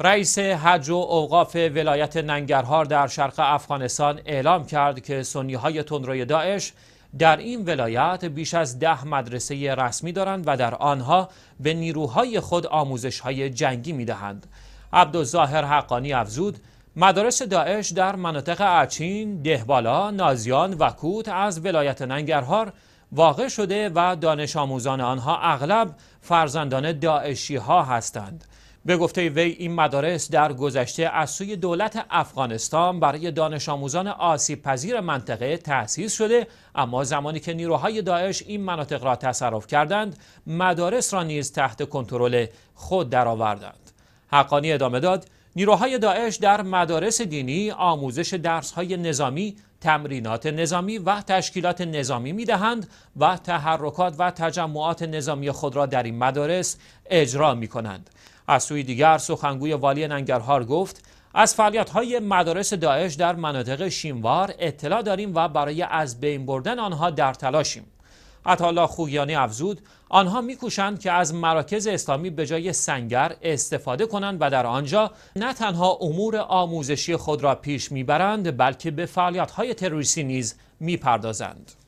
رئیس حج و اوقاف ولایت ننگرهار در شرق افغانستان اعلام کرد که سنیهای های تندروی داعش در این ولایت بیش از ده مدرسه رسمی دارند و در آنها به نیروهای خود آموزش های جنگی می دهند. عبدالظاهر حقانی افزود مدارس داعش در مناطق اچین، دهبالا، نازیان و کوت از ولایت ننگرهار واقع شده و دانش آموزان آنها اغلب فرزندان داعشی ها هستند. به گفته وی این مدارس در گذشته از سوی دولت افغانستان برای دانش آموزان آسیب پذیر منطقه تأسیس شده اما زمانی که نیروهای داعش این مناطق را تصرف کردند مدارس را نیز تحت کنترل خود درآوردند حقانی ادامه داد نیروهای داعش در مدارس دینی آموزش درسهای نظامی تمرینات نظامی و تشکیلات نظامی می دهند و تحرکات و تجمعات نظامی خود را در این مدارس اجرا می کنند از سوی دیگر سخنگوی والی ننگرهار گفت از های مدارس داعش در مناطق شیموار اطلاع داریم و برای از بین بردن آنها در تلاشیم. عطالله خویانی افزود آنها میکوشند که از مراکز اسلامی به جای سنگر استفاده کنند و در آنجا نه تنها امور آموزشی خود را پیش میبرند بلکه به فعالیت های تروریستی نیز میپردازند.